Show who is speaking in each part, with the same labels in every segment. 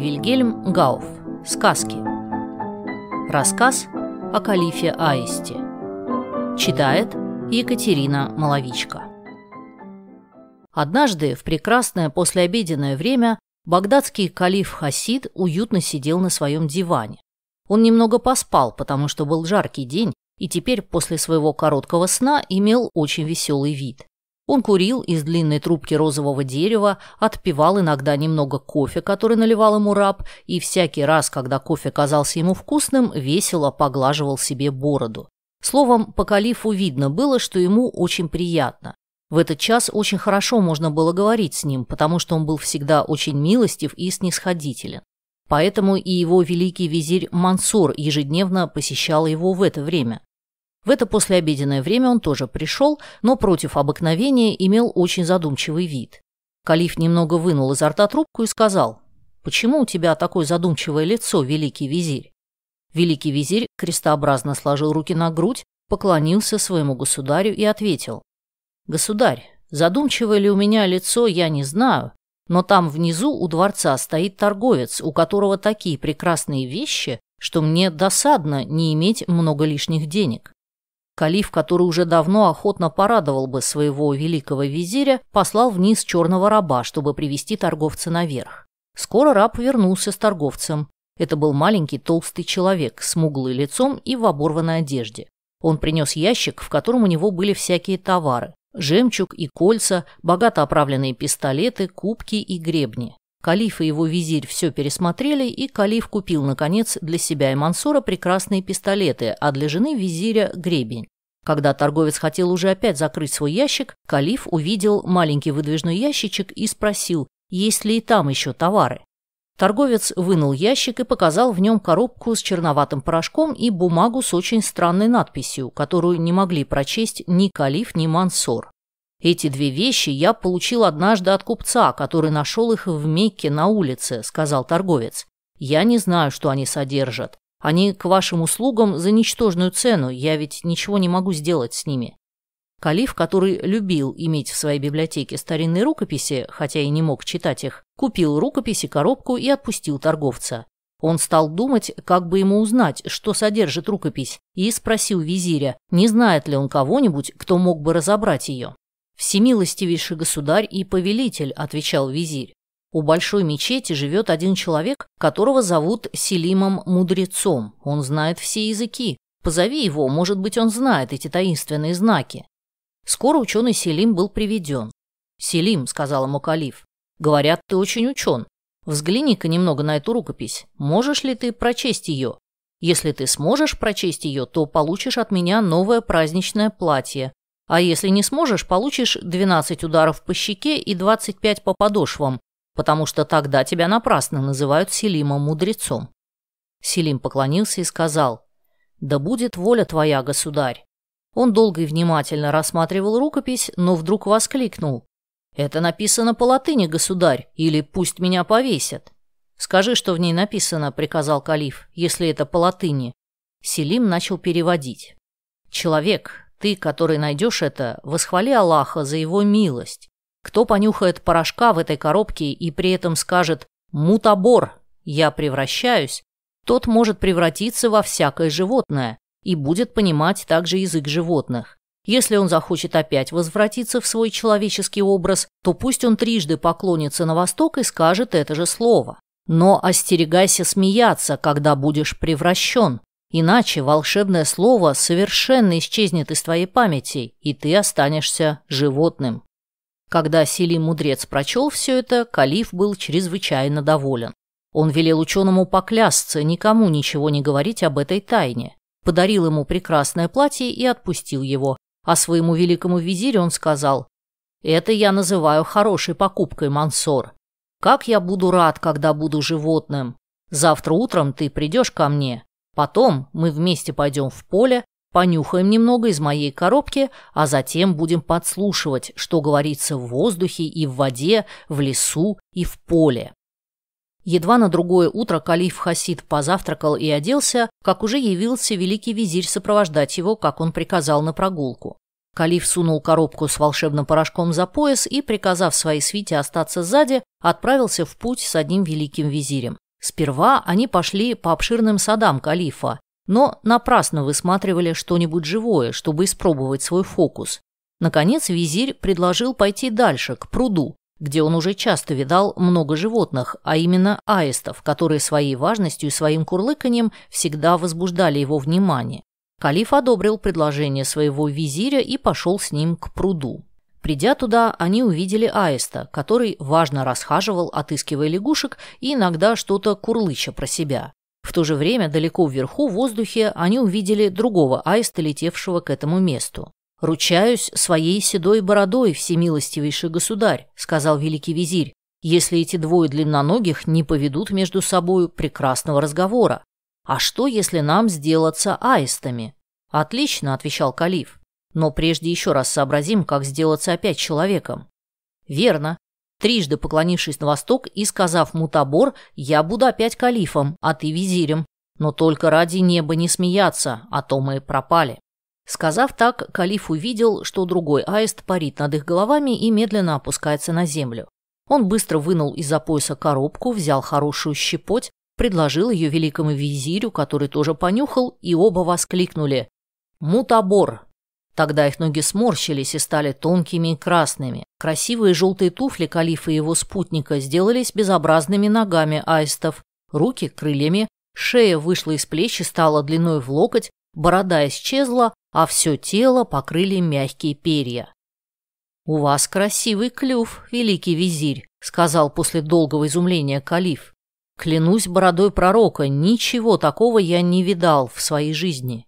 Speaker 1: Вильгельм Гауф. Сказки. Рассказ о калифе Аисте. Читает Екатерина Маловичка. Однажды в прекрасное послеобеденное время багдадский калиф Хасид уютно сидел на своем диване. Он немного поспал, потому что был жаркий день, и теперь после своего короткого сна имел очень веселый вид. Он курил из длинной трубки розового дерева, отпивал иногда немного кофе, который наливал ему раб, и всякий раз, когда кофе казался ему вкусным, весело поглаживал себе бороду. Словом, по калифу видно было, что ему очень приятно. В этот час очень хорошо можно было говорить с ним, потому что он был всегда очень милостив и снисходителен. Поэтому и его великий визирь Мансур ежедневно посещал его в это время. В это послеобеденное время он тоже пришел, но против обыкновения имел очень задумчивый вид. Калиф немного вынул изо рта трубку и сказал, «Почему у тебя такое задумчивое лицо, великий визирь?» Великий визирь крестообразно сложил руки на грудь, поклонился своему государю и ответил, «Государь, задумчивое ли у меня лицо, я не знаю, но там внизу у дворца стоит торговец, у которого такие прекрасные вещи, что мне досадно не иметь много лишних денег. Калиф, который уже давно охотно порадовал бы своего великого визиря, послал вниз черного раба, чтобы привести торговца наверх. Скоро раб вернулся с торговцем. Это был маленький толстый человек с муглым лицом и в оборванной одежде. Он принес ящик, в котором у него были всякие товары. Жемчуг и кольца, богато оправленные пистолеты, кубки и гребни. Калиф и его визирь все пересмотрели, и Калиф купил, наконец, для себя и Мансура прекрасные пистолеты, а для жены визиря – гребень. Когда торговец хотел уже опять закрыть свой ящик, Калиф увидел маленький выдвижной ящичек и спросил, есть ли и там еще товары. Торговец вынул ящик и показал в нем коробку с черноватым порошком и бумагу с очень странной надписью, которую не могли прочесть ни Калиф, ни Мансор. Эти две вещи я получил однажды от купца, который нашел их в Мекке на улице», — сказал торговец. «Я не знаю, что они содержат. Они к вашим услугам за ничтожную цену, я ведь ничего не могу сделать с ними». Калиф, который любил иметь в своей библиотеке старинные рукописи, хотя и не мог читать их, купил рукописи, коробку и отпустил торговца. Он стал думать, как бы ему узнать, что содержит рукопись, и спросил визиря, не знает ли он кого-нибудь, кто мог бы разобрать ее. «Всемилостивейший государь и повелитель», – отвечал визирь. «У большой мечети живет один человек, которого зовут Селимом Мудрецом. Он знает все языки. Позови его, может быть, он знает эти таинственные знаки». Скоро ученый Селим был приведен. «Селим», – сказал ему калиф, – «говорят, ты очень учен. Взгляни-ка немного на эту рукопись. Можешь ли ты прочесть ее? Если ты сможешь прочесть ее, то получишь от меня новое праздничное платье, а если не сможешь, получишь 12 ударов по щеке и 25 по подошвам, потому что тогда тебя напрасно называют Селимом-мудрецом». Селим поклонился и сказал, «Да будет воля твоя, государь». Он долго и внимательно рассматривал рукопись, но вдруг воскликнул. «Это написано по латыни, государь, или пусть меня повесят». «Скажи, что в ней написано», — приказал калиф, — «если это по латыни». Селим начал переводить. «Человек, ты, который найдешь это, восхвали Аллаха за его милость. Кто понюхает порошка в этой коробке и при этом скажет «мутабор», «я превращаюсь», тот может превратиться во всякое животное и будет понимать также язык животных. Если он захочет опять возвратиться в свой человеческий образ, то пусть он трижды поклонится на восток и скажет это же слово. Но остерегайся смеяться, когда будешь превращен, Иначе волшебное слово совершенно исчезнет из твоей памяти, и ты останешься животным. Когда Селим мудрец прочел все это, калиф был чрезвычайно доволен. Он велел ученому поклясться, никому ничего не говорить об этой тайне, подарил ему прекрасное платье и отпустил его, а своему великому визирю он сказал, «Это я называю хорошей покупкой, Мансор. Как я буду рад, когда буду животным. Завтра утром ты придешь ко мне, Потом мы вместе пойдем в поле, понюхаем немного из моей коробки, а затем будем подслушивать, что говорится в воздухе и в воде, в лесу и в поле. Едва на другое утро калиф Хасид позавтракал и оделся, как уже явился великий визирь сопровождать его, как он приказал на прогулку. Калиф сунул коробку с волшебным порошком за пояс и, приказав своей свите остаться сзади, отправился в путь с одним великим визирем. Сперва они пошли по обширным садам калифа, но напрасно высматривали что-нибудь живое, чтобы испробовать свой фокус. Наконец визирь предложил пойти дальше, к пруду, где он уже часто видал много животных, а именно аистов, которые своей важностью и своим курлыканьем всегда возбуждали его внимание. Калиф одобрил предложение своего визиря и пошел с ним к пруду. Придя туда, они увидели аиста, который важно расхаживал, отыскивая лягушек и иногда что-то курлыча про себя. В то же время далеко вверху, в воздухе, они увидели другого аиста, летевшего к этому месту. «Ручаюсь своей седой бородой, всемилостивейший государь», — сказал великий визирь, «если эти двое длинноногих не поведут между собою прекрасного разговора. А что, если нам сделаться аистами?» «Отлично», — отвечал калиф. Но прежде еще раз сообразим, как сделаться опять человеком. Верно. Трижды поклонившись на восток и сказав мутабор, я буду опять калифом, а ты визирем. Но только ради неба не смеяться, а то мы пропали. Сказав так, калиф увидел, что другой аист парит над их головами и медленно опускается на землю. Он быстро вынул из-за пояса коробку, взял хорошую щепоть, предложил ее великому визирю, который тоже понюхал, и оба воскликнули «Мутабор!» Тогда их ноги сморщились и стали тонкими и красными. Красивые желтые туфли калифа и его спутника сделались безобразными ногами аистов, руки – крыльями, шея вышла из плеч и стала длиной в локоть, борода исчезла, а все тело покрыли мягкие перья. «У вас красивый клюв, великий визирь», – сказал после долгого изумления калиф. «Клянусь бородой пророка, ничего такого я не видал в своей жизни».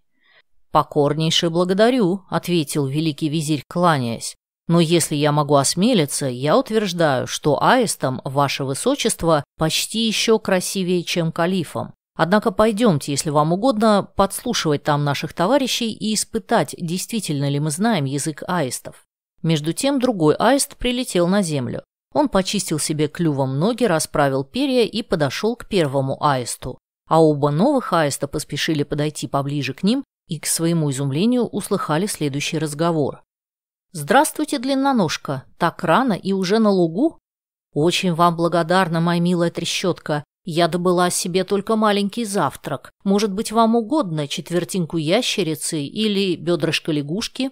Speaker 1: «Покорнейше благодарю», — ответил великий визирь, кланяясь. «Но если я могу осмелиться, я утверждаю, что аистом ваше высочество почти еще красивее, чем калифом. Однако пойдемте, если вам угодно, подслушивать там наших товарищей и испытать, действительно ли мы знаем язык аистов». Между тем другой аист прилетел на землю. Он почистил себе клювом ноги, расправил перья и подошел к первому аисту. А оба новых аиста поспешили подойти поближе к ним и, к своему изумлению, услыхали следующий разговор. «Здравствуйте, длинноножка! Так рано и уже на лугу? Очень вам благодарна, моя милая трещотка. Я добыла себе только маленький завтрак. Может быть, вам угодно четвертинку ящерицы или бедрышко лягушки?»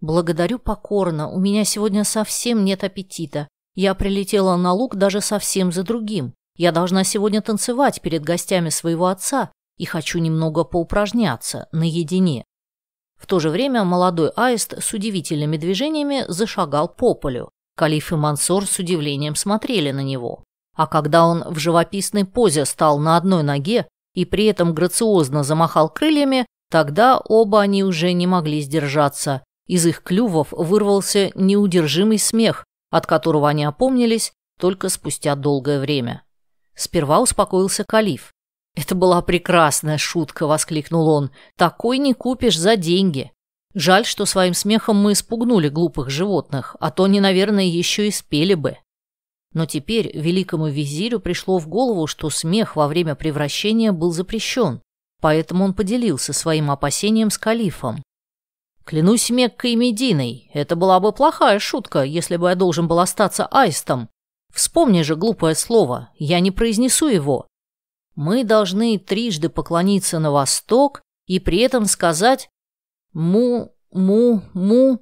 Speaker 1: «Благодарю покорно. У меня сегодня совсем нет аппетита. Я прилетела на луг даже совсем за другим. Я должна сегодня танцевать перед гостями своего отца, и хочу немного поупражняться наедине. В то же время молодой аист с удивительными движениями зашагал по полю. Калиф и Мансор с удивлением смотрели на него. А когда он в живописной позе стал на одной ноге и при этом грациозно замахал крыльями, тогда оба они уже не могли сдержаться. Из их клювов вырвался неудержимый смех, от которого они опомнились только спустя долгое время. Сперва успокоился Калиф, «Это была прекрасная шутка!» – воскликнул он. «Такой не купишь за деньги!» Жаль, что своим смехом мы испугнули глупых животных, а то они, наверное, еще и спели бы. Но теперь великому визирю пришло в голову, что смех во время превращения был запрещен, поэтому он поделился своим опасением с калифом. «Клянусь Меккой Мединой, это была бы плохая шутка, если бы я должен был остаться аистом. Вспомни же глупое слово, я не произнесу его, мы должны трижды поклониться на восток и при этом сказать «му-му-му».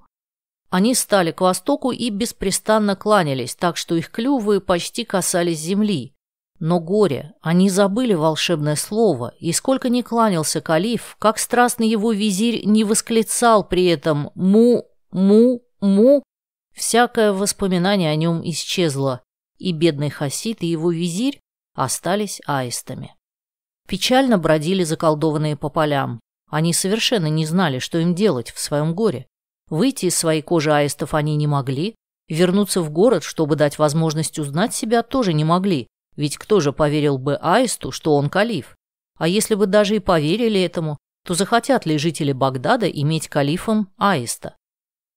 Speaker 1: Они стали к востоку и беспрестанно кланялись, так что их клювы почти касались земли. Но горе, они забыли волшебное слово, и сколько ни кланялся калиф, как страстно его визирь не восклицал при этом «му-му-му», всякое воспоминание о нем исчезло, и бедный хасид и его визирь остались аистами. Печально бродили заколдованные по полям. Они совершенно не знали, что им делать в своем горе. Выйти из своей кожи аистов они не могли, вернуться в город, чтобы дать возможность узнать себя, тоже не могли, ведь кто же поверил бы аисту, что он калиф? А если бы даже и поверили этому, то захотят ли жители Багдада иметь калифом аиста?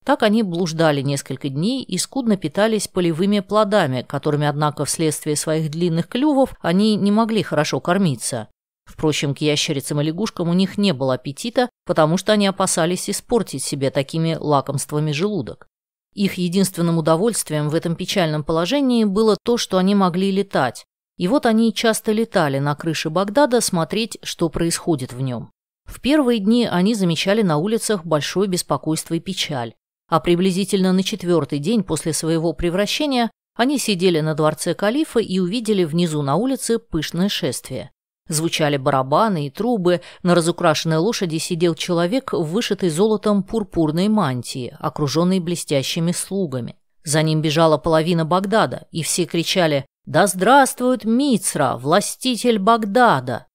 Speaker 1: Так они блуждали несколько дней и скудно питались полевыми плодами, которыми, однако, вследствие своих длинных клювов они не могли хорошо кормиться. Впрочем, к ящерицам и лягушкам у них не было аппетита, потому что они опасались испортить себе такими лакомствами желудок. Их единственным удовольствием в этом печальном положении было то, что они могли летать. И вот они часто летали на крыше Багдада смотреть, что происходит в нем. В первые дни они замечали на улицах большое беспокойство и печаль а приблизительно на четвертый день после своего превращения они сидели на дворце калифа и увидели внизу на улице пышное шествие. Звучали барабаны и трубы, на разукрашенной лошади сидел человек в вышитой золотом пурпурной мантии, окруженный блестящими слугами. За ним бежала половина Багдада, и все кричали «Да здравствует Мицра, властитель Багдада!»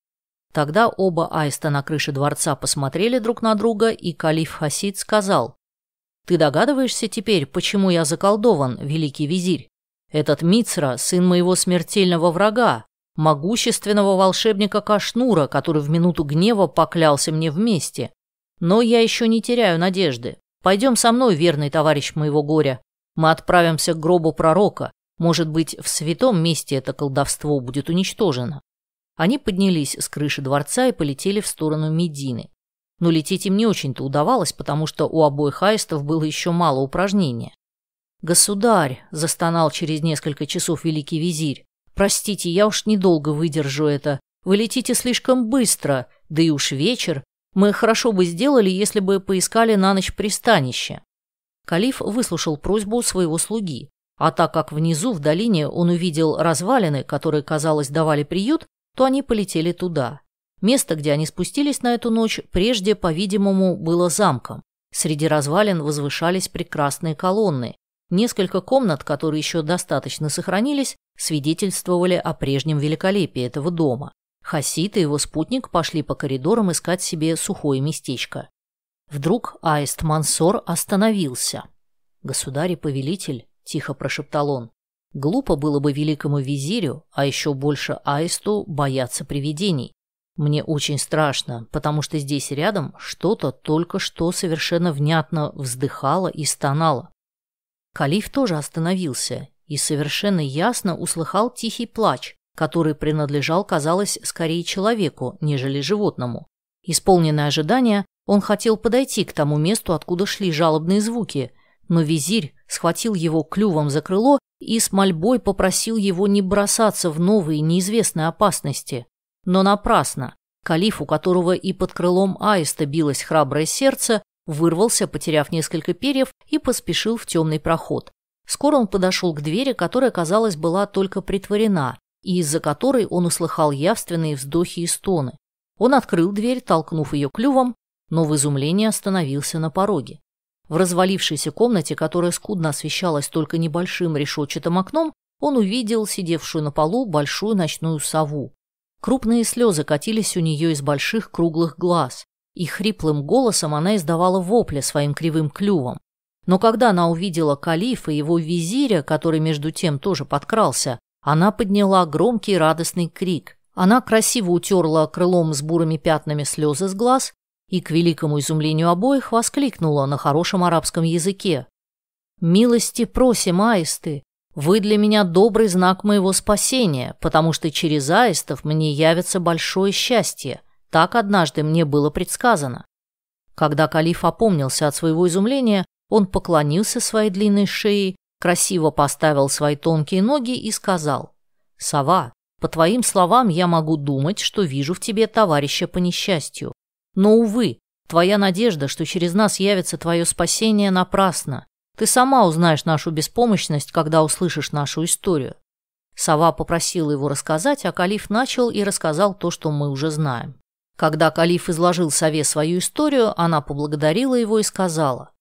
Speaker 1: Тогда оба аиста на крыше дворца посмотрели друг на друга, и калиф Хасид сказал ты догадываешься теперь, почему я заколдован, великий визирь? Этот Мицра – сын моего смертельного врага, могущественного волшебника Кашнура, который в минуту гнева поклялся мне вместе. Но я еще не теряю надежды. Пойдем со мной, верный товарищ моего горя. Мы отправимся к гробу пророка. Может быть, в святом месте это колдовство будет уничтожено. Они поднялись с крыши дворца и полетели в сторону Медины но лететь им не очень-то удавалось, потому что у обоих аистов было еще мало упражнения. «Государь!» – застонал через несколько часов великий визирь. «Простите, я уж недолго выдержу это. Вы летите слишком быстро, да и уж вечер. Мы хорошо бы сделали, если бы поискали на ночь пристанище». Калиф выслушал просьбу своего слуги, а так как внизу, в долине, он увидел развалины, которые, казалось, давали приют, то они полетели туда. Место, где они спустились на эту ночь, прежде, по-видимому, было замком. Среди развалин возвышались прекрасные колонны. Несколько комнат, которые еще достаточно сохранились, свидетельствовали о прежнем великолепии этого дома. Хасит и его спутник пошли по коридорам искать себе сухое местечко. Вдруг Аист Мансор остановился. «Государь и повелитель», – тихо прошептал он, – «глупо было бы великому визирю, а еще больше Аисту, бояться привидений. Мне очень страшно, потому что здесь рядом что-то только что совершенно внятно вздыхало и стонало. Калиф тоже остановился и совершенно ясно услыхал тихий плач, который принадлежал, казалось, скорее человеку, нежели животному. Исполненное ожидание, он хотел подойти к тому месту, откуда шли жалобные звуки, но визирь схватил его клювом за крыло и с мольбой попросил его не бросаться в новые неизвестные опасности. Но напрасно. Калиф, у которого и под крылом аиста билось храброе сердце, вырвался, потеряв несколько перьев, и поспешил в темный проход. Скоро он подошел к двери, которая, казалось, была только притворена, и из-за которой он услыхал явственные вздохи и стоны. Он открыл дверь, толкнув ее клювом, но в изумлении остановился на пороге. В развалившейся комнате, которая скудно освещалась только небольшим решетчатым окном, он увидел сидевшую на полу большую ночную сову. Крупные слезы катились у нее из больших круглых глаз, и хриплым голосом она издавала вопли своим кривым клювом. Но когда она увидела калифа и его визиря, который между тем тоже подкрался, она подняла громкий радостный крик. Она красиво утерла крылом с бурыми пятнами слезы с глаз и, к великому изумлению обоих, воскликнула на хорошем арабском языке. «Милости просим, аисты! Вы для меня добрый знак моего спасения, потому что через аистов мне явится большое счастье. Так однажды мне было предсказано. Когда калиф опомнился от своего изумления, он поклонился своей длинной шее, красиво поставил свои тонкие ноги и сказал, «Сова, по твоим словам я могу думать, что вижу в тебе товарища по несчастью. Но, увы, твоя надежда, что через нас явится твое спасение, напрасна. Ты сама узнаешь нашу беспомощность, когда услышишь нашу историю. Сова попросила его рассказать, а Калиф начал и рассказал то, что мы уже знаем. Когда Калиф изложил Сове свою историю, она поблагодарила его и сказала,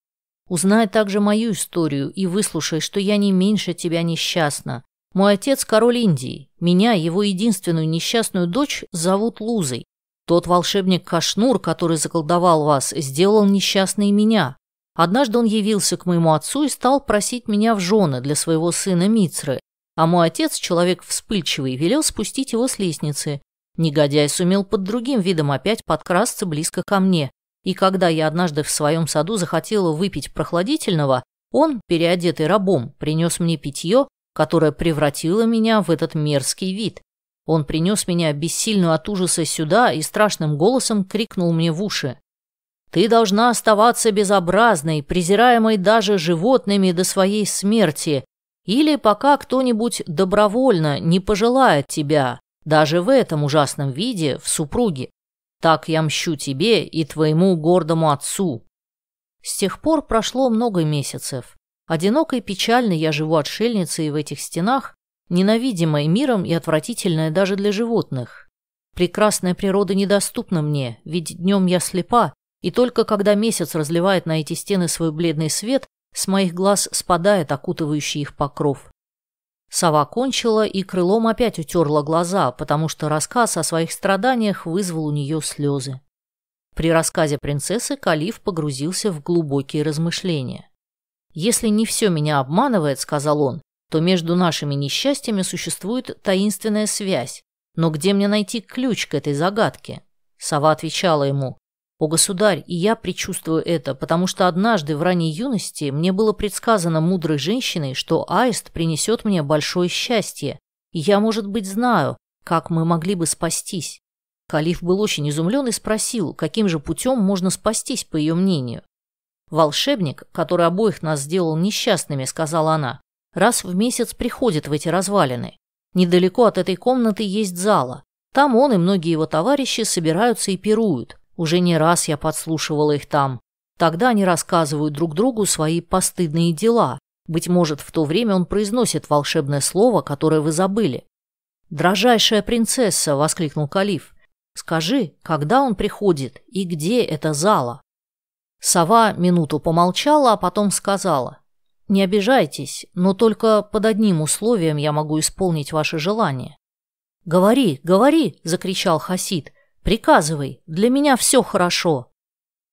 Speaker 1: «Узнай также мою историю и выслушай, что я не меньше тебя несчастна. Мой отец – король Индии. Меня, его единственную несчастную дочь, зовут Лузой. Тот волшебник Кашнур, который заколдовал вас, сделал несчастной меня. Однажды он явился к моему отцу и стал просить меня в жены для своего сына Мицры, а мой отец, человек вспыльчивый, велел спустить его с лестницы. Негодяй сумел под другим видом опять подкрасться близко ко мне, и когда я однажды в своем саду захотела выпить прохладительного, он, переодетый рабом, принес мне питье, которое превратило меня в этот мерзкий вид. Он принес меня бессильную от ужаса сюда и страшным голосом крикнул мне в уши. Ты должна оставаться безобразной, презираемой даже животными до своей смерти, или пока кто-нибудь добровольно не пожелает тебя, даже в этом ужасном виде, в супруге. Так я мщу тебе и твоему гордому отцу». С тех пор прошло много месяцев. Одиноко и печально я живу отшельницей в этих стенах, ненавидимой миром и отвратительной даже для животных. Прекрасная природа недоступна мне, ведь днем я слепа, и только когда месяц разливает на эти стены свой бледный свет, с моих глаз спадает окутывающий их покров. Сова кончила и крылом опять утерла глаза, потому что рассказ о своих страданиях вызвал у нее слезы. При рассказе принцессы Калиф погрузился в глубокие размышления. «Если не все меня обманывает, — сказал он, — то между нашими несчастьями существует таинственная связь. Но где мне найти ключ к этой загадке?» Сова отвечала ему, о, государь, и я предчувствую это, потому что однажды в ранней юности мне было предсказано мудрой женщиной, что аист принесет мне большое счастье, и я, может быть, знаю, как мы могли бы спастись. Калиф был очень изумлен и спросил, каким же путем можно спастись, по ее мнению. «Волшебник, который обоих нас сделал несчастными», — сказала она, — «раз в месяц приходит в эти развалины. Недалеко от этой комнаты есть зала. Там он и многие его товарищи собираются и пируют. Уже не раз я подслушивала их там. Тогда они рассказывают друг другу свои постыдные дела. Быть может, в то время он произносит волшебное слово, которое вы забыли. «Дрожайшая принцесса!» — воскликнул Калиф. «Скажи, когда он приходит и где эта зала?» Сова минуту помолчала, а потом сказала. «Не обижайтесь, но только под одним условием я могу исполнить ваше желание». «Говори, говори!» — закричал Хасид. Приказывай, для меня все хорошо.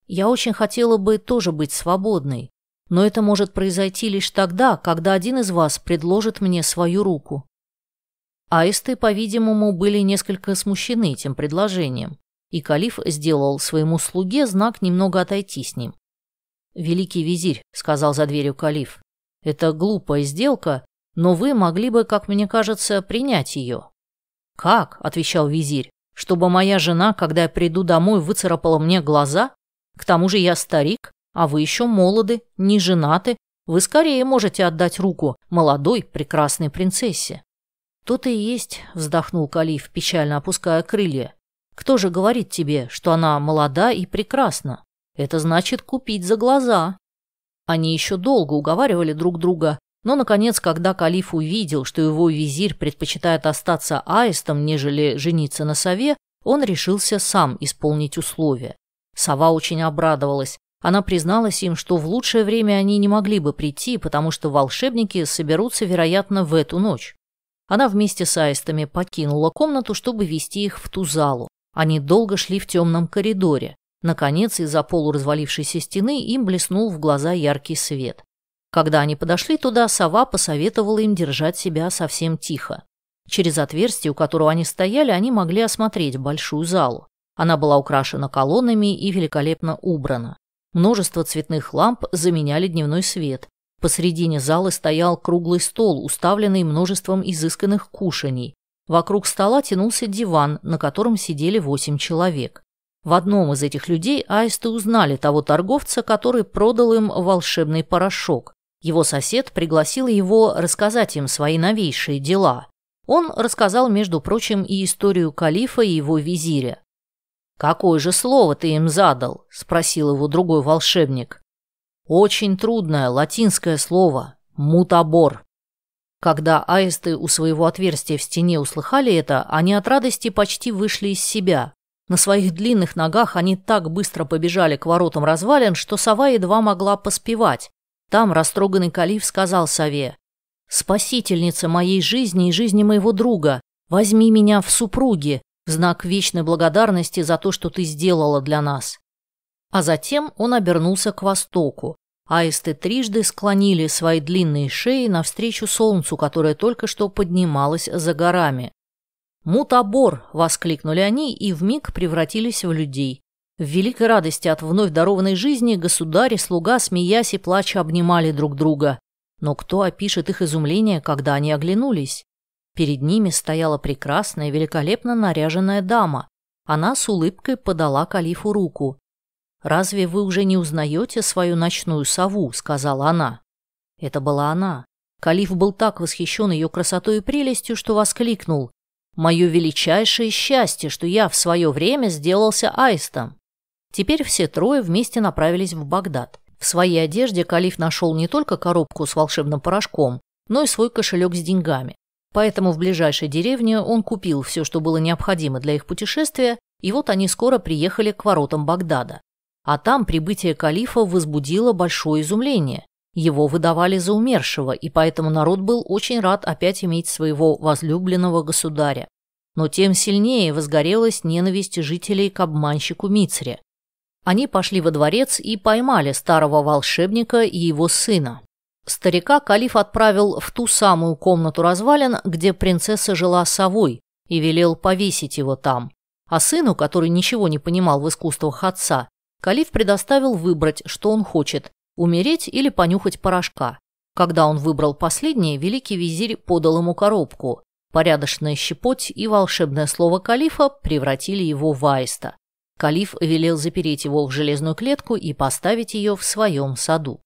Speaker 1: Я очень хотела бы тоже быть свободной, но это может произойти лишь тогда, когда один из вас предложит мне свою руку. Аисты, по-видимому, были несколько смущены этим предложением, и калиф сделал своему слуге знак немного отойти с ним. «Великий визирь», — сказал за дверью калиф, — «это глупая сделка, но вы могли бы, как мне кажется, принять ее». «Как?» — отвечал визирь чтобы моя жена, когда я приду домой, выцарапала мне глаза? К тому же я старик, а вы еще молоды, не женаты. Вы скорее можете отдать руку молодой, прекрасной принцессе. Тут и есть, вздохнул Калиф, печально опуская крылья. Кто же говорит тебе, что она молода и прекрасна? Это значит купить за глаза. Они еще долго уговаривали друг друга, но, наконец, когда калиф увидел, что его визирь предпочитает остаться аистом, нежели жениться на сове, он решился сам исполнить условия. Сова очень обрадовалась. Она призналась им, что в лучшее время они не могли бы прийти, потому что волшебники соберутся, вероятно, в эту ночь. Она вместе с аистами покинула комнату, чтобы вести их в ту залу. Они долго шли в темном коридоре. Наконец, из-за полуразвалившейся стены им блеснул в глаза яркий свет. Когда они подошли туда, сова посоветовала им держать себя совсем тихо. Через отверстие, у которого они стояли, они могли осмотреть большую залу. Она была украшена колоннами и великолепно убрана. Множество цветных ламп заменяли дневной свет. Посредине залы стоял круглый стол, уставленный множеством изысканных кушаний. Вокруг стола тянулся диван, на котором сидели восемь человек. В одном из этих людей аисты узнали того торговца, который продал им волшебный порошок. Его сосед пригласил его рассказать им свои новейшие дела. Он рассказал, между прочим, и историю калифа и его визиря. «Какое же слово ты им задал?» – спросил его другой волшебник. «Очень трудное латинское слово – мутабор». Когда аисты у своего отверстия в стене услыхали это, они от радости почти вышли из себя. На своих длинных ногах они так быстро побежали к воротам развалин, что сова едва могла поспевать, там растроганный Калиф сказал Сове, «Спасительница моей жизни и жизни моего друга, возьми меня в супруги, в знак вечной благодарности за то, что ты сделала для нас». А затем он обернулся к востоку. Аисты трижды склонили свои длинные шеи навстречу солнцу, которое только что поднималось за горами. «Мутабор!» – воскликнули они и вмиг превратились в людей. В великой радости от вновь дарованной жизни государь и слуга, смеясь и плача, обнимали друг друга. Но кто опишет их изумление, когда они оглянулись? Перед ними стояла прекрасная, великолепно наряженная дама. Она с улыбкой подала калифу руку. «Разве вы уже не узнаете свою ночную сову?» – сказала она. Это была она. Калиф был так восхищен ее красотой и прелестью, что воскликнул. «Мое величайшее счастье, что я в свое время сделался аистом!» Теперь все трое вместе направились в Багдад. В своей одежде Калиф нашел не только коробку с волшебным порошком, но и свой кошелек с деньгами. Поэтому в ближайшей деревне он купил все, что было необходимо для их путешествия, и вот они скоро приехали к воротам Багдада. А там прибытие Калифа возбудило большое изумление. Его выдавали за умершего, и поэтому народ был очень рад опять иметь своего возлюбленного государя. Но тем сильнее возгорелась ненависть жителей к обманщику Мицре, они пошли во дворец и поймали старого волшебника и его сына. Старика калиф отправил в ту самую комнату развалин, где принцесса жила совой, и велел повесить его там. А сыну, который ничего не понимал в искусствах отца, калиф предоставил выбрать, что он хочет – умереть или понюхать порошка. Когда он выбрал последнее, великий визирь подал ему коробку. Порядочная щепоть и волшебное слово калифа превратили его в аиста. Калиф велел запереть его в железную клетку и поставить ее в своем саду.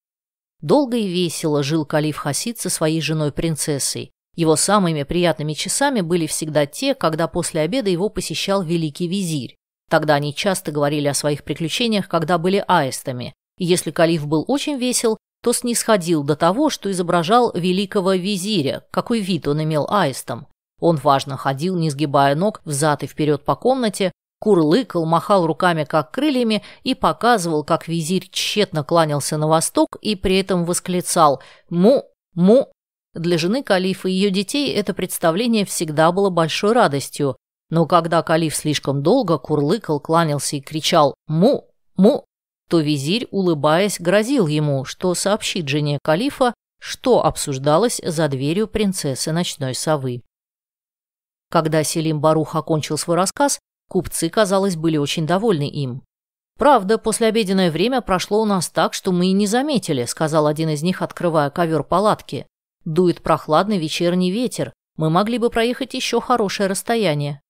Speaker 1: Долго и весело жил Калиф Хасид со своей женой-принцессой. Его самыми приятными часами были всегда те, когда после обеда его посещал великий визирь. Тогда они часто говорили о своих приключениях, когда были аистами. И если Калиф был очень весел, то снисходил до того, что изображал великого визиря, какой вид он имел аистом. Он важно ходил, не сгибая ног, взад и вперед по комнате, курлыкал, махал руками, как крыльями, и показывал, как визирь тщетно кланялся на восток и при этом восклицал «Му! Му!». Для жены калифа и ее детей это представление всегда было большой радостью, но когда калиф слишком долго курлыкал, кланялся и кричал «Му! Му!», то визирь, улыбаясь, грозил ему, что сообщит жене калифа, что обсуждалось за дверью принцессы ночной совы. Когда Селим Барух окончил свой рассказ, Купцы, казалось, были очень довольны им. «Правда, послеобеденное время прошло у нас так, что мы и не заметили», – сказал один из них, открывая ковер палатки. «Дует прохладный вечерний ветер. Мы могли бы проехать еще хорошее расстояние».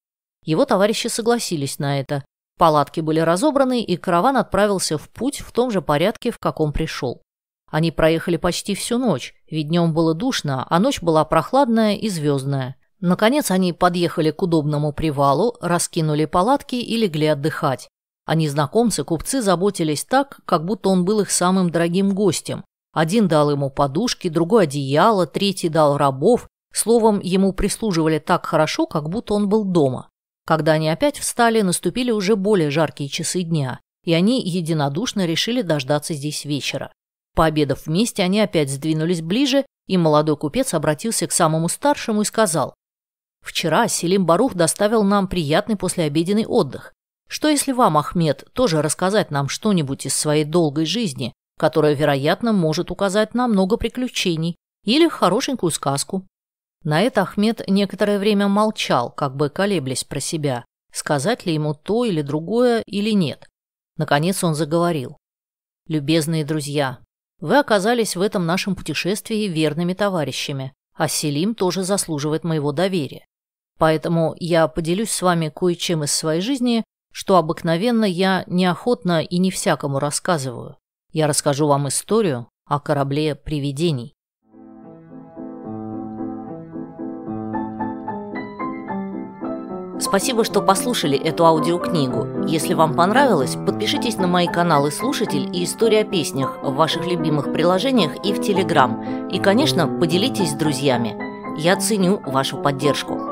Speaker 1: Его товарищи согласились на это. Палатки были разобраны, и караван отправился в путь в том же порядке, в каком пришел. Они проехали почти всю ночь, ведь днем было душно, а ночь была прохладная и звездная. Наконец они подъехали к удобному привалу, раскинули палатки и легли отдыхать. А незнакомцы-купцы заботились так, как будто он был их самым дорогим гостем. Один дал ему подушки, другой одеяло, третий дал рабов. Словом, ему прислуживали так хорошо, как будто он был дома. Когда они опять встали, наступили уже более жаркие часы дня, и они единодушно решили дождаться здесь вечера. Пообедав вместе, они опять сдвинулись ближе, и молодой купец обратился к самому старшему и сказал, Вчера Селим Барух доставил нам приятный послеобеденный отдых. Что если вам, Ахмед, тоже рассказать нам что-нибудь из своей долгой жизни, которая, вероятно, может указать на много приключений или хорошенькую сказку? На это Ахмед некоторое время молчал, как бы колеблясь про себя, сказать ли ему то или другое или нет. Наконец он заговорил. «Любезные друзья, вы оказались в этом нашем путешествии верными товарищами, а Селим тоже заслуживает моего доверия. Поэтому я поделюсь с вами кое-чем из своей жизни, что обыкновенно я неохотно и не всякому рассказываю. Я расскажу вам историю о корабле привидений. Спасибо, что послушали эту аудиокнигу. Если вам понравилось, подпишитесь на мои каналы «Слушатель» и «История о песнях» в ваших любимых приложениях и в Телеграм. И, конечно, поделитесь с друзьями. Я ценю вашу поддержку.